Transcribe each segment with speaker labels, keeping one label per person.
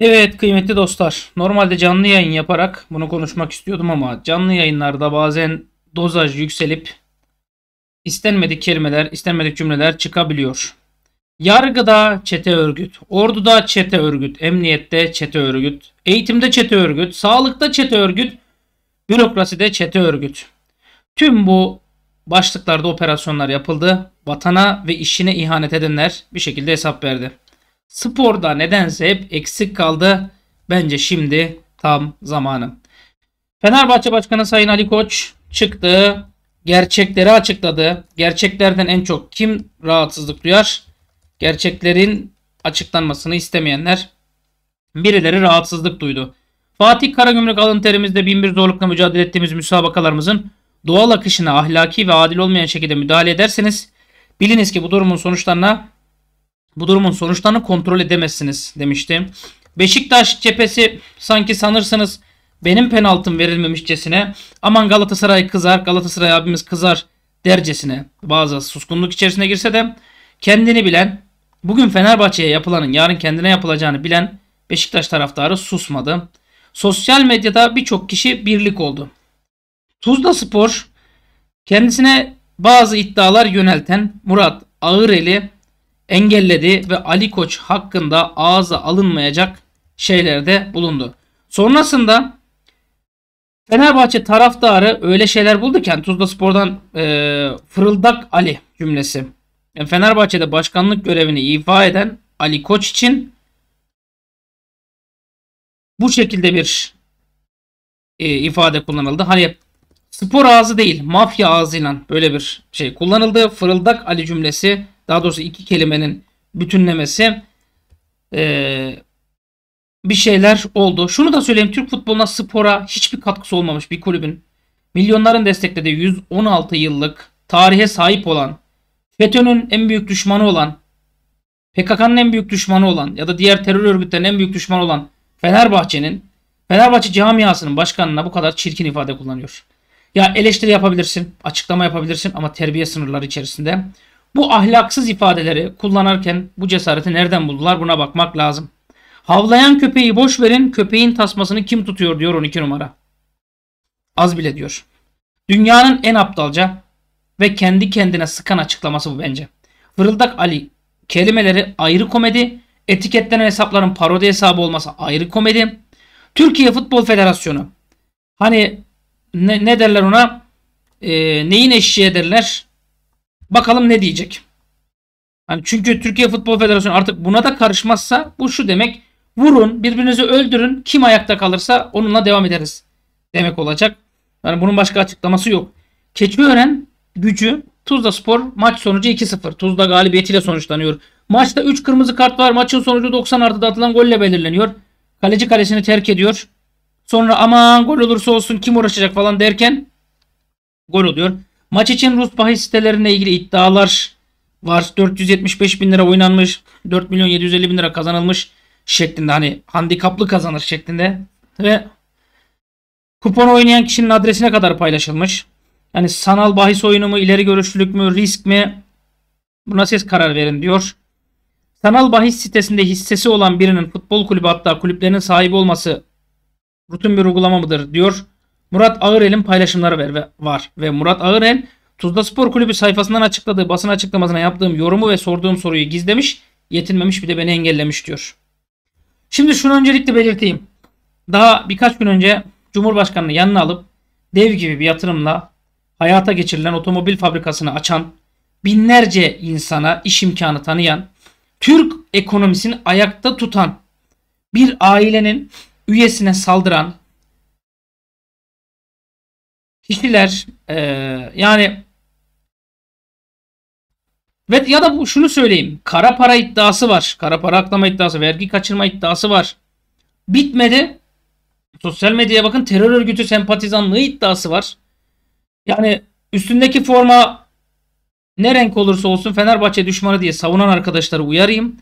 Speaker 1: Evet kıymetli dostlar. Normalde canlı yayın yaparak bunu konuşmak istiyordum ama canlı yayınlarda bazen dozaj yükselip istenmedik kelimeler, istenmedik cümleler çıkabiliyor. Yargıda çete örgüt, orduda çete örgüt, emniyette çete örgüt, eğitimde çete örgüt, sağlıkta çete örgüt, bürokraside çete örgüt. Tüm bu başlıklarda operasyonlar yapıldı. Vatana ve işine ihanet edenler bir şekilde hesap verdi. Sporda nedense hep eksik kaldı. Bence şimdi tam zamanı. Fenerbahçe Başkanı Sayın Ali Koç çıktı. Gerçekleri açıkladı. Gerçeklerden en çok kim rahatsızlık duyar? Gerçeklerin açıklanmasını istemeyenler. Birileri rahatsızlık duydu. Fatih Karagümrük alın terimizde binbir zorlukla mücadele ettiğimiz müsabakalarımızın doğal akışına ahlaki ve adil olmayan şekilde müdahale ederseniz biliniz ki bu durumun sonuçlarına bu durumun sonuçlarını kontrol edemezsiniz demiştim. Beşiktaş cephesi sanki sanırsınız benim penaltım verilmemişçesine aman Galatasaray kızar Galatasaray abimiz kızar dercesine bazı suskunluk içerisine girse de kendini bilen bugün Fenerbahçe'ye yapılanın yarın kendine yapılacağını bilen Beşiktaş taraftarı susmadı. Sosyal medyada birçok kişi birlik oldu. Tuzla Spor kendisine bazı iddialar yönelten Murat Ağıreli engelledi ve Ali Koç hakkında ağza alınmayacak şeylerde bulundu. Sonrasında Fenerbahçe taraftarı öyle şeyler buldu ki yani Tuzla Spor'dan e, fırıldak Ali cümlesi.
Speaker 2: Yani Fenerbahçe'de başkanlık görevini ifa eden Ali Koç için bu şekilde bir e, ifade kullanıldı. Hani spor ağzı değil mafya ağzıyla böyle bir şey kullanıldı. Fırıldak
Speaker 1: Ali cümlesi daha doğrusu iki kelimenin bütünlemesi e, bir şeyler oldu. Şunu da söyleyeyim Türk futboluna spora hiçbir katkısı olmamış bir kulübün milyonların desteklediği 116 yıllık tarihe sahip olan FETÖ'nün en büyük düşmanı olan PKK'nın en büyük düşmanı olan ya da diğer terör örgütlerinin en büyük düşmanı olan Fenerbahçe'nin Fenerbahçe camiasının başkanına bu kadar çirkin ifade kullanıyor. Ya eleştiri yapabilirsin, açıklama yapabilirsin ama terbiye sınırları içerisinde. Bu ahlaksız ifadeleri kullanırken bu cesareti nereden buldular buna bakmak lazım. Havlayan köpeği boş verin köpeğin tasmasını kim tutuyor diyor 12 numara. Az bile diyor. Dünyanın en aptalca ve kendi kendine sıkan açıklaması bu bence. Fırıldak Ali kelimeleri ayrı komedi, etiketlenen hesapların parodi hesabı olması ayrı komedi. Türkiye Futbol Federasyonu hani ne, ne derler ona e, neyin eşiği derler Bakalım ne diyecek. Yani çünkü Türkiye Futbol Federasyonu artık buna da karışmazsa bu şu demek. Vurun, birbirinizi öldürün. Kim ayakta kalırsa onunla devam ederiz demek olacak. Yani bunun başka açıklaması yok. Keçiören gücü Tuzla Spor maç sonucu 2-0. Tuzla galibiyetiyle sonuçlanıyor. Maçta 3 kırmızı kart var. Maçın sonucu 90 artıda atılan golle belirleniyor. Kaleci kalesini terk ediyor. Sonra aman gol olursa olsun kim uğraşacak falan derken gol oluyor. Maç için Rus bahis sitelerine ilgili iddialar var. 475 bin lira oynanmış. 4 milyon 750 bin lira kazanılmış şeklinde. Hani handikaplı kazanır şeklinde. Ve kupon oynayan kişinin adresine kadar paylaşılmış. Yani sanal bahis oyunu mu, ileri görüşlülük mü, risk mi? Buna siz karar verin diyor. Sanal bahis sitesinde hissesi olan birinin futbol kulübü hatta kulüplerinin sahibi olması rutin bir uygulama mıdır diyor. Murat Ağırel'in paylaşımları ver ve var ve Murat Ağırel Tuzla Spor Kulübü sayfasından açıkladığı basın açıklamasına yaptığım yorumu ve sorduğum soruyu gizlemiş, yetinmemiş bir de beni engellemiş diyor. Şimdi şunu öncelikle belirteyim. Daha birkaç gün önce Cumhurbaşkanı'nı yanına alıp dev gibi bir yatırımla hayata geçirilen otomobil fabrikasını açan, binlerce insana iş imkanı tanıyan, Türk ekonomisini ayakta tutan
Speaker 2: bir ailenin üyesine saldıran, kişiler e, yani
Speaker 1: ve ya da bu, şunu söyleyeyim. Kara para iddiası var. Kara para aklama iddiası, vergi kaçırma iddiası var. Bitmedi. Sosyal medyaya bakın terör örgütü sempatizanlığı iddiası var. Yani üstündeki forma ne renk olursa olsun Fenerbahçe düşmanı diye savunan arkadaşları uyarayım.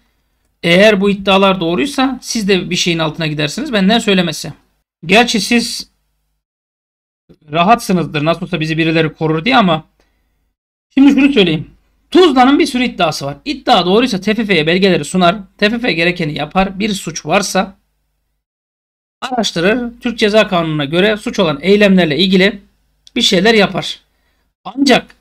Speaker 1: Eğer bu iddialar doğruysa siz de bir şeyin altına gidersiniz benden söylemesi. Gerçi siz rahatsınızdır. Nasıl olsa bizi birileri korur diye ama şimdi şunu söyleyeyim. Tuzla'nın bir sürü iddiası var. İddia doğruysa TFF'ye belgeleri sunar. TFF gerekeni yapar. Bir suç varsa araştırır. Türk Ceza Kanunu'na göre suç olan eylemlerle ilgili bir şeyler yapar. Ancak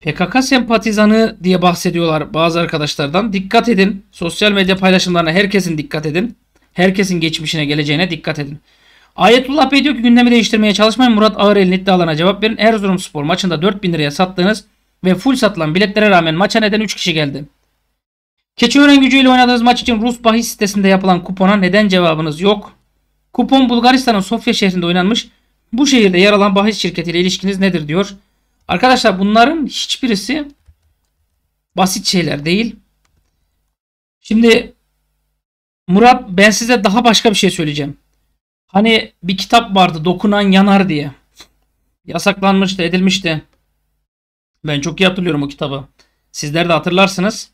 Speaker 1: PKK sempatizanı diye bahsediyorlar bazı arkadaşlardan. Dikkat edin. Sosyal medya paylaşımlarına herkesin dikkat edin. Herkesin geçmişine geleceğine dikkat edin. Ayetullah Bey diyor ki gündemi değiştirmeye çalışmayın. Murat Ağırel'in iddialarına cevap verin. Erzurum spor maçında 4000 liraya sattığınız ve full satılan biletlere rağmen maça neden 3 kişi geldi? Keçiören gücüyle oynadığınız maç için Rus bahis sitesinde yapılan kupona neden cevabınız yok? Kupon Bulgaristan'ın Sofya şehrinde oynanmış. Bu şehirde yer alan bahis şirketiyle ilişkiniz nedir diyor. Arkadaşlar bunların hiçbirisi basit şeyler değil. Şimdi Murat ben size daha başka bir şey söyleyeceğim. Hani bir kitap vardı dokunan yanar diye. Yasaklanmıştı, edilmişti. Ben çok iyi hatırlıyorum o kitabı. Sizler de hatırlarsınız.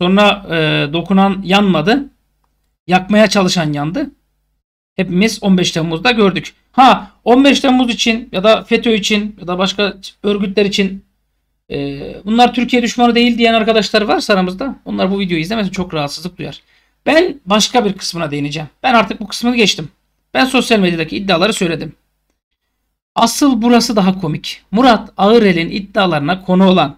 Speaker 1: Sonra e, dokunan yanmadı. Yakmaya çalışan yandı. Hepimiz 15 Temmuz'da gördük. Ha 15 Temmuz için ya da FETÖ için ya da başka örgütler için e, bunlar Türkiye düşmanı değil diyen arkadaşlar varsa aramızda onlar bu videoyu izlemesin çok rahatsızlık duyar. Ben başka bir kısmına değineceğim. Ben artık bu kısmını geçtim. Ben sosyal medyadaki iddiaları söyledim. Asıl burası daha komik. Murat Ağırel'in iddialarına konu olan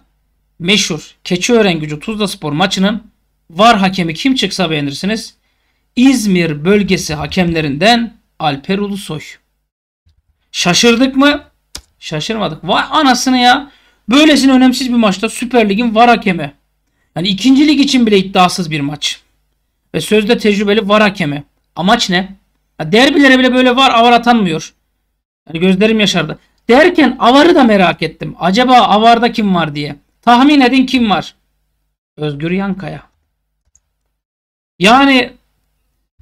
Speaker 1: meşhur Keçiören Gücü Tuzla Spor maçının var hakemi kim çıksa beğenirsiniz. İzmir bölgesi hakemlerinden Alper Ulusoy. Şaşırdık mı? Şaşırmadık. Vay anasını ya. Böylesine önemsiz bir maçta Süper Lig'in var hakemi. Yani ikinci lig için bile iddiasız bir maç. Ve sözde tecrübeli var hakemi. Amaç ne? derbilere bile böyle var avar atanmıyor. Yani gözlerim yaşardı. Derken avarı da merak ettim. Acaba avarda kim var diye. Tahmin edin kim var? Özgür Yankaya. Yani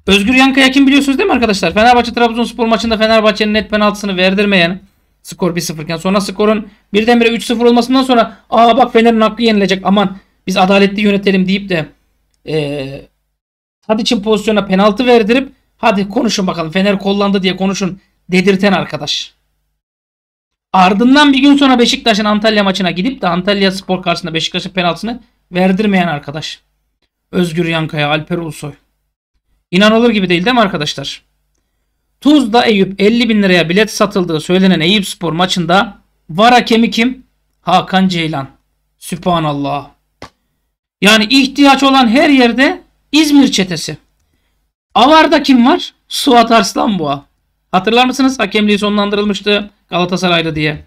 Speaker 1: Özgür Yankaya kim biliyorsunuz değil mi arkadaşlar? Fenerbahçe Trabzonspor maçında Fenerbahçe'nin net penaltısını verdirmeyen skor 1-0 iken sonra skorun birdenbire 3-0 olmasından sonra aa bak Fener'in hakkı yenilecek aman biz adaletli yönetelim deyip de e, Tadic'in pozisyona penaltı verdirip Hadi konuşun bakalım Fener kollandı diye konuşun dedirten arkadaş. Ardından bir gün sonra Beşiktaş'ın Antalya maçına gidip de Antalya Spor karşısında Beşiktaş'ın penaltısını verdirmeyen arkadaş. Özgür Yankaya, Alper Ulusoy. İnanılır gibi değil değil mi arkadaşlar? Tuzla Eyüp 50 bin liraya bilet satıldığı söylenen Eyüp Spor maçında var hakemi kim? Hakan Ceylan. Sübhanallah. Yani ihtiyaç olan her yerde İzmir çetesi. Avar'da kim var? Suat Arslanboğa. Hatırlar mısınız? Hakemliği sonlandırılmıştı Galatasaray'da diye.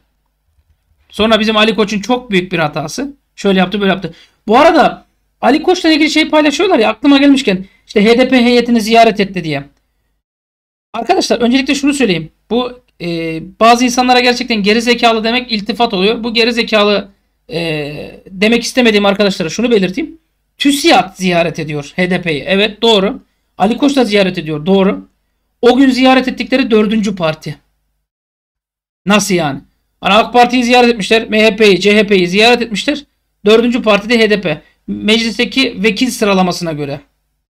Speaker 1: Sonra bizim Ali Koç'un çok büyük bir hatası. Şöyle yaptı böyle yaptı. Bu arada Ali Koç'la ilgili şey paylaşıyorlar ya aklıma gelmişken. işte HDP heyetini ziyaret etti diye. Arkadaşlar öncelikle şunu söyleyeyim. Bu e, bazı insanlara gerçekten geri demek iltifat oluyor. Bu geri e, demek istemediğim arkadaşlara şunu belirteyim. TÜSİAD ziyaret ediyor HDP'yi. Evet doğru. Ali Koç da ziyaret ediyor. Doğru. O gün ziyaret ettikleri dördüncü parti. Nasıl yani? Hani AK Parti'yi ziyaret etmişler. MHP'yi, CHP'yi ziyaret etmişler. Dördüncü parti de HDP. Meclisteki vekil sıralamasına göre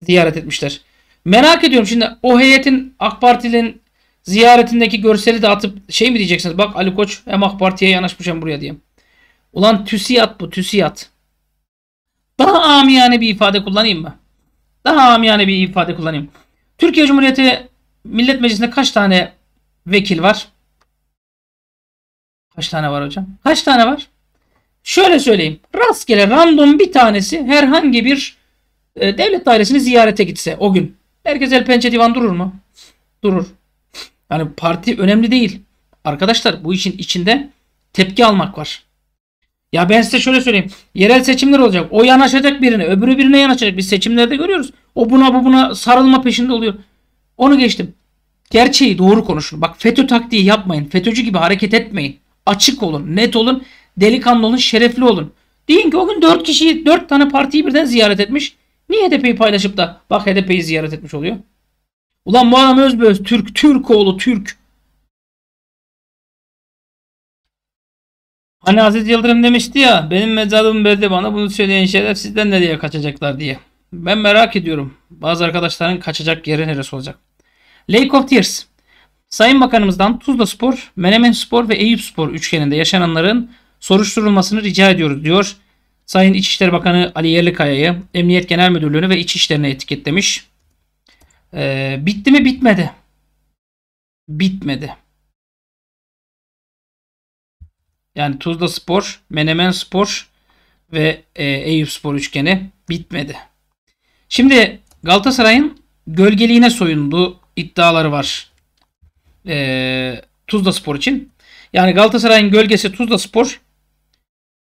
Speaker 1: ziyaret etmişler. Merak ediyorum şimdi o heyetin AK Parti'nin ziyaretindeki görseli de atıp şey mi diyeceksiniz? Bak Ali Koç hem AK Parti'ye yanaşmış hem buraya diye. Ulan tüsiyat bu tüsiyat. Daha amiyane bir ifade kullanayım mı? Daha amiyane bir ifade kullanayım. Türkiye Cumhuriyeti Millet Meclisi'nde kaç tane vekil var? Kaç tane var hocam? Kaç tane var? Şöyle söyleyeyim. Rastgele random bir tanesi herhangi bir e, devlet dairesini ziyarete gitse o gün. Herkes el pençe divan durur mu? Durur. Yani parti önemli değil. Arkadaşlar bu işin içinde tepki almak var. Ya ben size şöyle söyleyeyim. Yerel seçimler olacak. O yanaşacak birine, öbürü birine yanaşacak. Biz seçimlerde görüyoruz. O buna bu buna sarılma peşinde oluyor. Onu geçtim. Gerçeği doğru konuşun. Bak FETÖ taktiği yapmayın. FETÖ'cü gibi hareket etmeyin. Açık olun, net olun, delikanlı olun, şerefli olun. Deyin ki o gün 4 kişiyi, 4 tane partiyi birden ziyaret etmiş. Niye HDP'yi paylaşıp da bak HDP'yi ziyaret etmiş oluyor?
Speaker 2: Ulan bu adam özbeöz Türk, Türk oğlu Türk. Hani Aziz Yıldırım demişti ya benim mezarım belli bana
Speaker 1: bunu söyleyen şeyler sizden nereye kaçacaklar diye. Ben merak ediyorum. Bazı arkadaşların kaçacak yeri neresi olacak? Lake of Tears. Sayın Bakanımızdan Tuzla Spor, Menemen Spor ve Eyüp Spor üçgeninde yaşananların soruşturulmasını rica ediyoruz diyor. Sayın İçişleri Bakanı Ali Yerlikaya'yı Emniyet Genel Müdürlüğü'nü ve İçişleri'ne etiketlemiş.
Speaker 2: Ee, bitti mi bitmedi. Bitmedi. Yani Tuzla Spor, Menemen Spor ve
Speaker 1: e, Eyüp Spor üçgeni bitmedi. Şimdi Galatasaray'ın gölgeliğine soyundu iddiaları var. E, Tuzla Spor için. Yani Galatasaray'ın gölgesi Tuzla Spor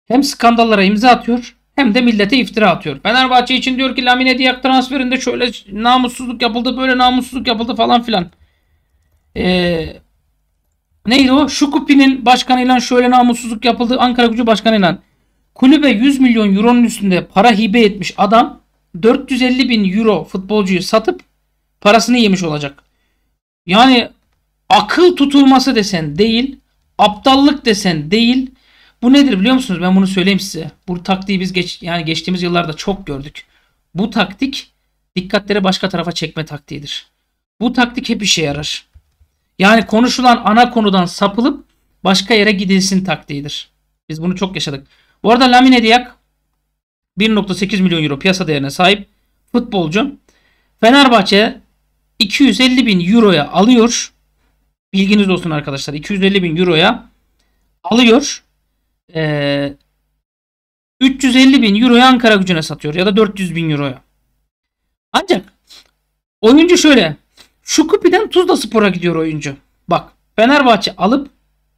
Speaker 1: hem skandallara imza atıyor hem de millete iftira atıyor. Fenerbahçe için diyor ki Lamine Diak transferinde şöyle namussuzluk yapıldı böyle namussuzluk yapıldı falan filan. Eee neydi o? Şukupi'nin başkanıyla şöyle namussuzluk yapıldı. Ankara Gücü başkanıyla kulübe 100 milyon euronun üstünde para hibe etmiş adam 450 bin euro futbolcuyu satıp parasını yemiş olacak. Yani akıl tutulması desen değil, aptallık desen değil. Bu nedir biliyor musunuz? Ben bunu söyleyeyim size. Bu taktiği biz geç, yani geçtiğimiz yıllarda çok gördük. Bu taktik dikkatleri başka tarafa çekme taktiğidir. Bu taktik hep işe yarar. Yani konuşulan ana konudan sapılıp başka yere gidilsin taktiğidir. Biz bunu çok yaşadık. Bu arada Lamine Diak 1.8 milyon euro piyasa değerine sahip futbolcu. Fenerbahçe 250 bin euroya alıyor. Bilginiz olsun arkadaşlar. 250 bin euroya alıyor. Ee, 350 bin euroya Ankara gücüne satıyor ya da 400 bin euroya. Ancak oyuncu şöyle Şukupiden Tuzla Spor'a gidiyor oyuncu. Bak Fenerbahçe alıp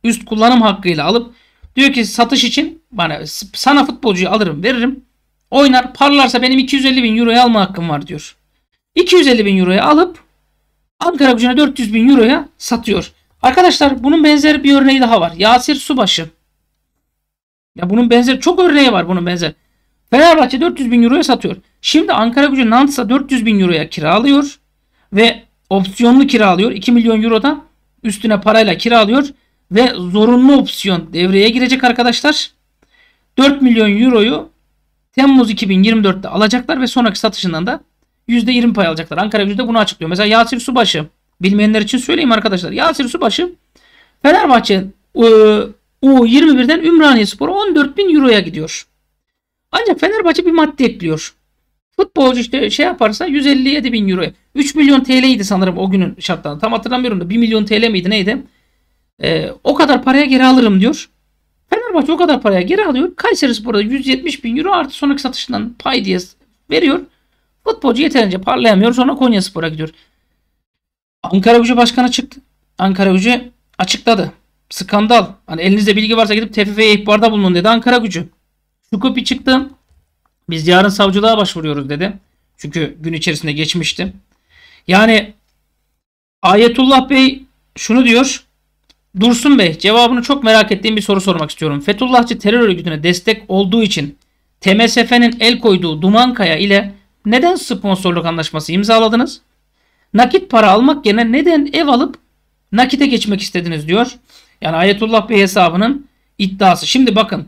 Speaker 1: üst kullanım hakkıyla alıp diyor ki satış için bana sana futbolcuyu alırım veririm. Oynar parlarsa benim 250 bin euroya alma hakkım var diyor. 250 bin euroya alıp Ankara gücüne 400 bin euroya satıyor. Arkadaşlar bunun benzer bir örneği daha var. Yasir Subaşı. Ya bunun benzer çok örneği var bunun benzer. Fenerbahçe 400 bin euroya satıyor. Şimdi Ankara gücü Nantes'a 400 bin euroya kiralıyor. Ve opsiyonlu kiralıyor. 2 milyon eurodan üstüne parayla kiralıyor ve zorunlu opsiyon devreye girecek arkadaşlar. 4 milyon euroyu Temmuz 2024'te alacaklar ve sonraki satışından da %20 pay alacaklar. Ankara Gücü de bunu açıklıyor. Mesela Yasir Subaşı bilmeyenler için söyleyeyim arkadaşlar. Yasir Subaşı Fenerbahçe e, U21'den Ümraniye Spor'a 14 bin euroya gidiyor. Ancak Fenerbahçe bir madde ekliyor. Futbolcu işte şey yaparsa 157 bin euro. 3 milyon TL idi sanırım o günün şartlarında. Tam hatırlamıyorum da 1 milyon TL miydi neydi? Ee, o kadar paraya geri alırım diyor. Fenerbahçe o kadar paraya geri alıyor. Kayseri Spor'da 170 bin euro artı sonraki satışından pay diye veriyor. Futbolcu yeterince parlayamıyor. Sonra Konya Spor'a gidiyor. Ankara Gücü Başkanı çıktı. Ankara Gücü açıkladı. Skandal. Hani elinizde bilgi varsa gidip TFF'ye ihbarda bulunun dedi Ankara Gücü. Şukupi çıktı. Biz yarın savcılığa başvuruyoruz dedi. Çünkü gün içerisinde geçmişti. Yani Ayetullah Bey şunu diyor. Dursun Bey cevabını çok merak ettiğim bir soru sormak istiyorum. Fethullahçı terör örgütüne destek olduğu için TMSF'nin el koyduğu Dumankaya ile neden sponsorluk anlaşması imzaladınız? Nakit para almak yerine neden ev alıp nakite geçmek istediniz diyor. Yani Ayetullah Bey hesabının iddiası. Şimdi bakın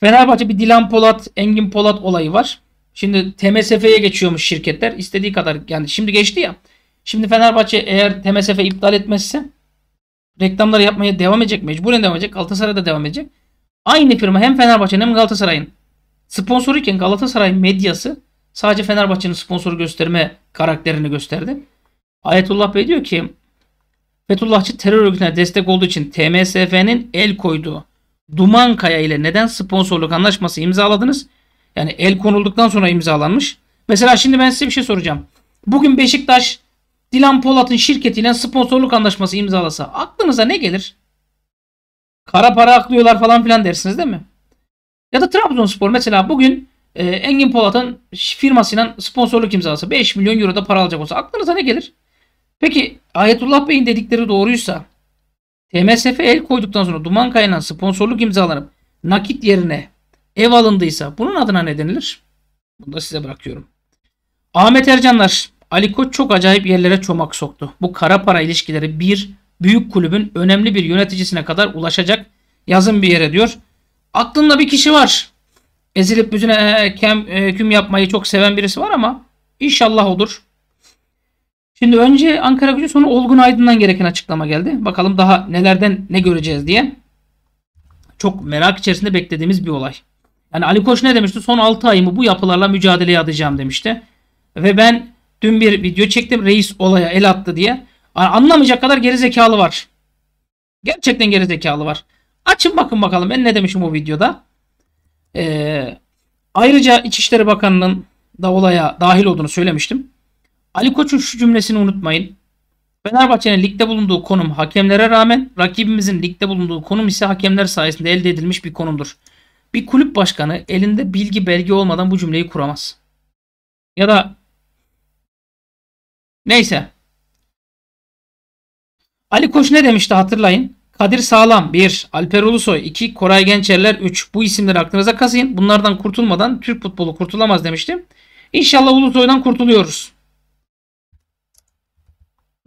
Speaker 1: Fenerbahçe bir Dilan Polat, Engin Polat olayı var. Şimdi TMSF'ye geçiyormuş şirketler. istediği kadar yani şimdi geçti ya. Şimdi Fenerbahçe eğer TMSF iptal etmezse reklamları yapmaya devam edecek mecburen devam edecek. da devam edecek. Aynı firma hem Fenerbahçe'nin hem Galatasaray'ın sponsoruyken Galatasaray medyası sadece Fenerbahçe'nin sponsoru gösterme karakterini gösterdi. Ayetullah Bey diyor ki Fethullahçı terör örgütüne destek olduğu için TMSF'nin el koyduğu Duman Kaya ile neden sponsorluk anlaşması imzaladınız? Yani el konulduktan sonra imzalanmış. Mesela şimdi ben size bir şey soracağım. Bugün Beşiktaş Dilan Polat'ın şirketiyle sponsorluk anlaşması imzalasa aklınıza ne gelir? Kara para aklıyorlar falan filan dersiniz değil mi? Ya da Trabzonspor mesela bugün e, Engin Polat'ın firmasıyla sponsorluk imzalasa 5 milyon euro da para alacak olsa aklınıza ne gelir? Peki Ayetullah Bey'in dedikleri doğruysa TMSF el koyduktan sonra duman kaynağına sponsorluk imzalanıp nakit yerine ev alındıysa bunun adına ne denilir? Bunu da size bırakıyorum. Ahmet Ercanlar, Ali Koç çok acayip yerlere çomak soktu. Bu kara para ilişkileri bir büyük kulübün önemli bir yöneticisine kadar ulaşacak yazın bir yere diyor. Aklında bir kişi var. Ezilip büzüne e, e, küm yapmayı çok seven birisi var ama inşallah olur. Şimdi önce Ankara Gücü sonra Olgun Aydın'dan gereken açıklama geldi. Bakalım daha nelerden ne göreceğiz diye. Çok merak içerisinde beklediğimiz bir olay. Yani Ali Koç ne demişti? Son 6 ayımı bu yapılarla mücadeleye adayacağım demişti. Ve ben dün bir video çektim reis olaya el attı diye. Anlamayacak kadar geri var. Gerçekten geri var. Açın bakın bakalım ben ne demişim o videoda. Ee, ayrıca İçişleri Bakanı'nın da olaya dahil olduğunu söylemiştim. Ali Koç'un şu cümlesini unutmayın. Fenerbahçe'nin ligde bulunduğu konum hakemlere rağmen rakibimizin ligde bulunduğu konum ise hakemler sayesinde elde edilmiş bir konumdur. Bir kulüp başkanı elinde
Speaker 2: bilgi belge olmadan bu cümleyi kuramaz. Ya da neyse. Ali Koç ne demişti hatırlayın. Kadir
Speaker 1: Sağlam 1, Alper Ulusoy 2, Koray Gençerler 3. Bu isimleri aklınıza kazıyın. Bunlardan kurtulmadan Türk futbolu kurtulamaz demiştim. İnşallah Ulusoy'dan kurtuluyoruz.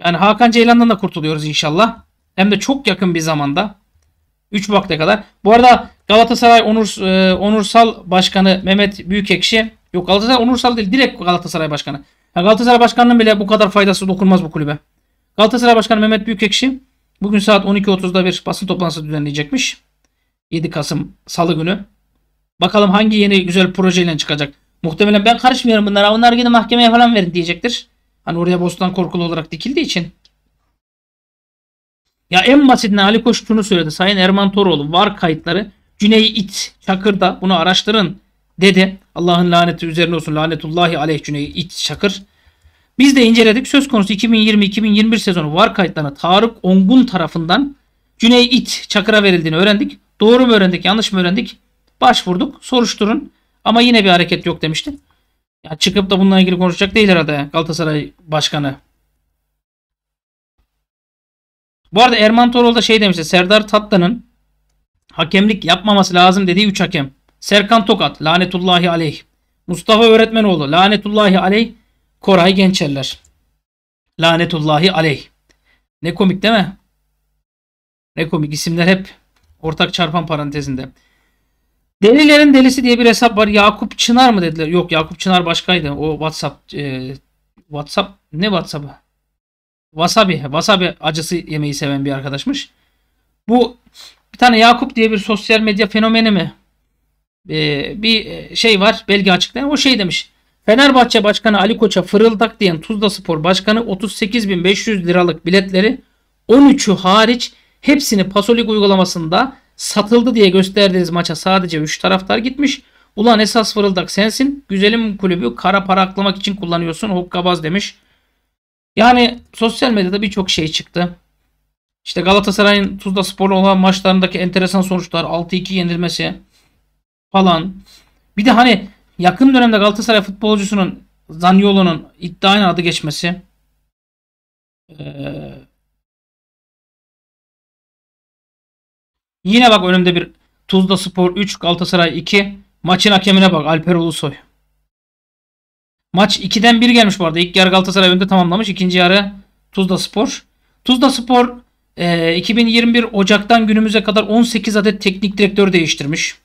Speaker 1: Yani Hakan Ceylan'dan da kurtuluyoruz inşallah. Hem de çok yakın bir zamanda. 3 vakte kadar. Bu arada Galatasaray Onur, e, Onursal Başkanı Mehmet Büyükekşi. Yok Galatasaray Onursal değil. Direkt Galatasaray Başkanı. Yani Galatasaray Başkanı'nın bile bu kadar faydası dokunmaz bu kulübe. Galatasaray Başkanı Mehmet Büyükekşi bugün saat 12.30'da bir basın toplantısı düzenleyecekmiş. 7 Kasım Salı günü. Bakalım hangi yeni güzel projeyle çıkacak. Muhtemelen ben karışmıyorum bunlara. Onlar gidin mahkemeye falan verin diyecektir. Hani oraya Bostan korkulu olarak dikildiği için. Ya en basitine Ali Koç şunu söyledi. Sayın Erman Toroğlu var kayıtları Cüney İt Çakır'da bunu araştırın dedi. Allah'ın laneti üzerine olsun. Lanetullahi aleyh Cüney İt Çakır. Biz de inceledik. Söz konusu 2020-2021 sezonu var kayıtlarına Tarık Ongun tarafından Cüney İt Çakır'a verildiğini öğrendik. Doğru mu öğrendik, yanlış mı öğrendik? Başvurduk, soruşturun. Ama yine bir hareket yok demişti. Ya çıkıp da bununla ilgili konuşacak değil herhalde Galatasaray Başkanı. Bu arada Erman Torol da şey demişti. Serdar Tatlı'nın hakemlik yapmaması lazım dediği 3 hakem. Serkan Tokat lanetullahi aleyh. Mustafa Öğretmenoğlu lanetullahi aleyh. Koray Gençerler lanetullahi aleyh. Ne komik değil mi? Ne komik isimler hep ortak çarpan parantezinde. Delilerin delisi diye bir hesap var. Yakup Çınar mı dediler? Yok Yakup Çınar başkaydı. O WhatsApp e, WhatsApp ne WhatsApp'ı? Wasabi. Wasabi acısı yemeyi seven bir arkadaşmış. Bu bir tane Yakup diye bir sosyal medya fenomeni mi? Ee, bir e, şey var. Belge açıklayan. O şey demiş. Fenerbahçe Başkanı Ali Koç'a fırıldak diyen Tuzla Spor Başkanı 38.500 liralık biletleri 13'ü hariç hepsini Pasolik uygulamasında satıldı diye gösterdiğiniz maça sadece 3 taraftar gitmiş. Ulan esas fırıldak sensin. Güzelim kulübü kara para aklamak için kullanıyorsun. Hokkabaz demiş. Yani sosyal medyada birçok şey çıktı. İşte Galatasaray'ın Tuzla Spor'la olan maçlarındaki enteresan sonuçlar 6-2 yenilmesi falan. Bir de
Speaker 2: hani yakın dönemde Galatasaray futbolcusunun Zaniolo'nun iddianın adı geçmesi. Ee, Yine bak önümde bir Tuzla Spor 3, Galatasaray 2. Maçın hakemine
Speaker 1: bak Alper Ulusoy. Maç 2'den 1 gelmiş bu arada. İlk yarı Galatasaray önde tamamlamış. İkinci yarı Tuzla Spor. Tuzla Spor e, 2021 Ocak'tan günümüze kadar 18 adet teknik direktör değiştirmiş.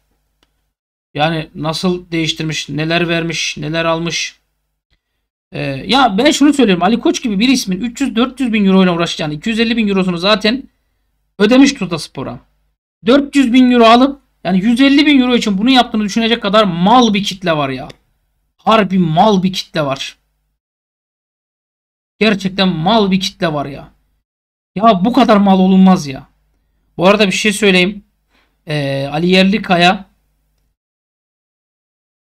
Speaker 1: Yani nasıl değiştirmiş, neler vermiş, neler almış. E, ya ben şunu söylüyorum. Ali Koç gibi bir ismin 300-400 bin euro ile uğraşacağını, 250 bin eurosunu zaten ödemiş Tuzla Spor'a. 400 bin euro alıp yani 150 bin euro için bunu yaptığını düşünecek kadar mal bir kitle var ya. Harbi mal bir kitle var. Gerçekten mal bir kitle var ya. Ya bu kadar mal olunmaz ya. Bu
Speaker 2: arada bir şey söyleyeyim. Ee, Ali Yerlikaya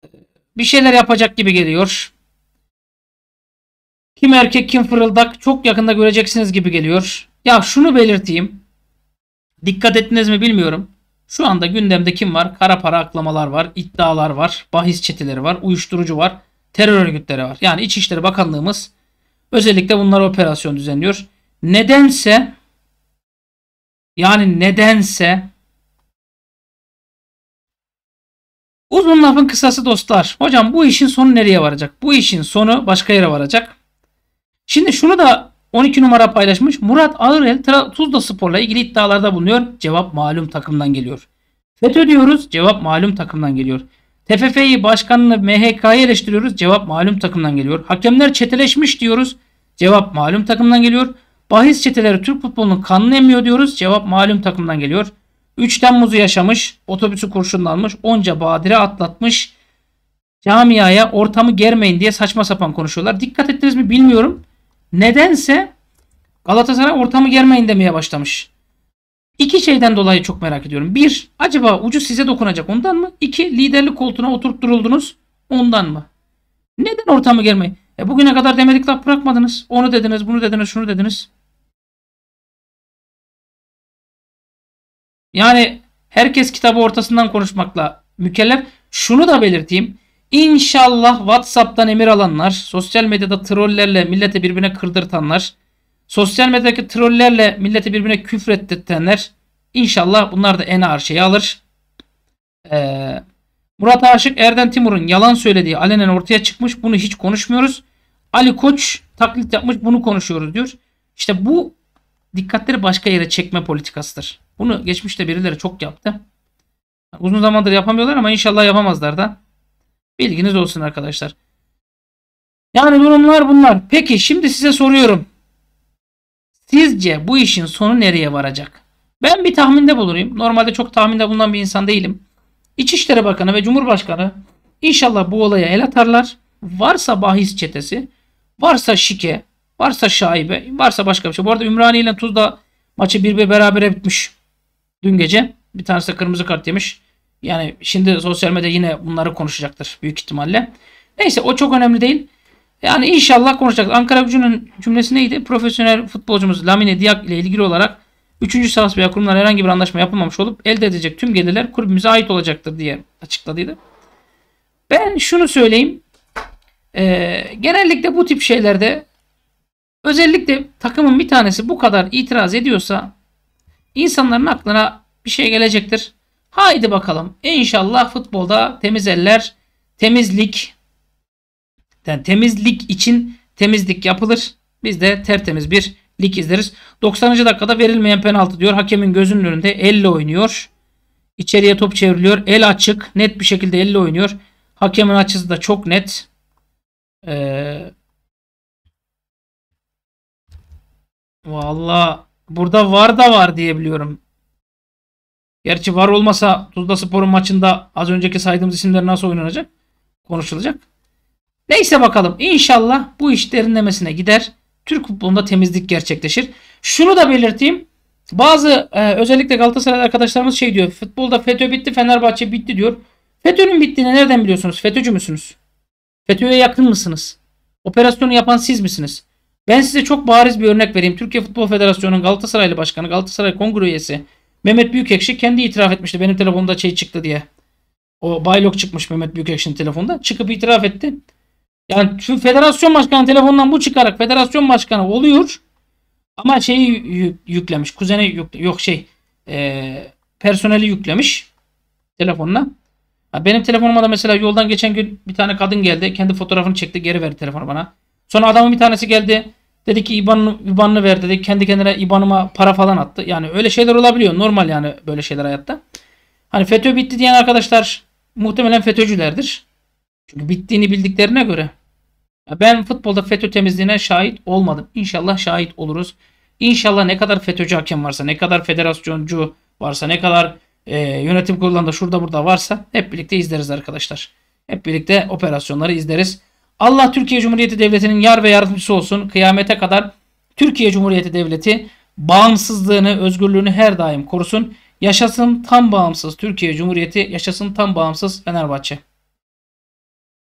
Speaker 2: ee, bir şeyler yapacak gibi geliyor. Kim erkek
Speaker 1: kim fırıldak çok yakında göreceksiniz gibi geliyor. Ya şunu belirteyim. Dikkat ettiniz mi bilmiyorum. Şu anda gündemde kim var? Kara para aklamalar var, iddialar var, bahis çeteleri var, uyuşturucu var, terör örgütleri var. Yani İçişleri Bakanlığımız özellikle
Speaker 2: bunlara operasyon düzenliyor. Nedense yani nedense uzun lafın kısası dostlar. Hocam bu işin sonu nereye varacak? Bu işin sonu başka yere varacak.
Speaker 1: Şimdi şunu da 12 numara paylaşmış. Murat Ağırel Tuzla Spor'la ilgili iddialarda bulunuyor. Cevap malum takımdan geliyor. FETÖ diyoruz. Cevap malum takımdan geliyor. TFF'yi başkanını MHK'yı eleştiriyoruz. Cevap malum takımdan geliyor. Hakemler çeteleşmiş diyoruz. Cevap malum takımdan geliyor. Bahis çeteleri Türk futbolunun kanını emiyor diyoruz. Cevap malum takımdan geliyor. 3 Temmuz'u yaşamış. Otobüsü kurşunlanmış, Onca badire atlatmış. Camiaya ortamı germeyin diye saçma sapan konuşuyorlar. Dikkat ettiniz mi bilmiyorum. Nedense Galatasaray ortamı germeyin demeye başlamış. İki şeyden dolayı çok merak ediyorum. Bir, acaba ucu size dokunacak ondan mı? İki, liderlik koltuğuna oturup
Speaker 2: duruldunuz, ondan mı? Neden ortamı germeyin? E bugüne kadar demedik laf bırakmadınız. Onu dediniz, bunu dediniz, şunu dediniz. Yani herkes kitabı ortasından konuşmakla mükellef. Şunu da
Speaker 1: belirteyim. İnşallah WhatsApp'tan emir alanlar, sosyal medyada trollerle millete birbirine kırdırtanlar, sosyal medyadaki trollerle millete birbirine küfrettirtenler inşallah bunlar da en ağır şeyi alır. Ee, Murat Aşık Erden Timur'un yalan söylediği alenen ortaya çıkmış. Bunu hiç konuşmuyoruz. Ali Koç taklit yapmış bunu konuşuyoruz diyor. İşte bu dikkatleri başka yere çekme politikasıdır. Bunu geçmişte birileri çok yaptı. Uzun zamandır yapamıyorlar ama inşallah yapamazlar da. Bilginiz olsun arkadaşlar. Yani durumlar bunlar. Peki şimdi size soruyorum. Sizce bu işin sonu nereye varacak? Ben bir tahminde bulunayım. Normalde çok tahminde bulunan bir insan değilim. İçişleri Bakanı ve Cumhurbaşkanı inşallah bu olaya el atarlar. Varsa bahis çetesi, varsa şike, varsa şaibe, varsa başka bir şey. Bu arada Ümraniye ile Tuzla maçı bir bir berabere bitmiş. Dün gece bir tanesi de kırmızı kart yemiş. Yani şimdi sosyal medya yine bunları konuşacaktır büyük ihtimalle. Neyse o çok önemli değil. Yani inşallah konuşacak. Ankara Gücü'nün cümlesi neydi? Profesyonel futbolcumuz Lamine Diak ile ilgili olarak 3. şahıs veya kurumlar herhangi bir anlaşma yapılmamış olup elde edecek tüm gelirler kulübümüze ait olacaktır diye açıkladıydı. Ben şunu söyleyeyim. Ee, genellikle bu tip şeylerde özellikle takımın bir tanesi bu kadar itiraz ediyorsa insanların aklına bir şey gelecektir. Haydi bakalım. İnşallah futbolda temiz eller, temizlik yani temizlik için temizlik yapılır. Biz de tertemiz bir lig izleriz. 90. dakikada verilmeyen penaltı diyor. Hakemin gözünün önünde elle oynuyor. İçeriye top çevriliyor. El açık. Net bir şekilde elle oynuyor.
Speaker 2: Hakemin açısı da çok net. Ee, Valla burada var da var diye biliyorum.
Speaker 1: Gerçi var olmasa Tuzla Spor'un maçında az önceki saydığımız isimler nasıl oynanacak? Konuşulacak. Neyse bakalım. İnşallah bu iş derinlemesine gider. Türk futbolunda temizlik gerçekleşir. Şunu da belirteyim. Bazı e, özellikle Galatasaray arkadaşlarımız şey diyor. Futbolda FETÖ bitti, Fenerbahçe bitti diyor. FETÖ'nün bittiğini nereden biliyorsunuz? FETÖ'cü müsünüz? FETÖ'ye yakın mısınız? Operasyonu yapan siz misiniz? Ben size çok bariz bir örnek vereyim. Türkiye Futbol Federasyonu'nun Galatasaraylı Başkanı, Galatasaray Kongre üyesi Mehmet Büyükekşi kendi itiraf etmişti. Benim telefonumda şey çıktı diye. O Baylok çıkmış Mehmet Büyükekşi'nin telefonda. Çıkıp itiraf etti. Yani tüm federasyon başkanı telefondan bu çıkarak federasyon başkanı oluyor. Ama şeyi yüklemiş. kuzeni yok yok şey e, personeli yüklemiş telefonla. benim telefonuma da mesela yoldan geçen gün bir tane kadın geldi. Kendi fotoğrafını çekti. Geri verdi telefonu bana. Sonra adamın bir tanesi geldi. Dedi ki IBAN'ını IBAN'ını ver dedi. Kendi kendine IBAN'ıma para falan attı. Yani öyle şeyler olabiliyor. Normal yani böyle şeyler hayatta. Hani FETÖ bitti diyen arkadaşlar muhtemelen FETÖ'cülerdir. Çünkü bittiğini bildiklerine göre. Ben futbolda FETÖ temizliğine şahit olmadım. İnşallah şahit oluruz. İnşallah ne kadar FETÖ'cü hakem varsa, ne kadar federasyoncu varsa, ne kadar e, yönetim kurulunda şurada burada varsa hep birlikte izleriz arkadaşlar. Hep birlikte operasyonları izleriz. Allah Türkiye Cumhuriyeti Devleti'nin yar ve yardımcısı olsun. Kıyamete kadar Türkiye Cumhuriyeti Devleti bağımsızlığını, özgürlüğünü her daim korusun.
Speaker 2: Yaşasın tam bağımsız Türkiye Cumhuriyeti, yaşasın tam bağımsız Fenerbahçe.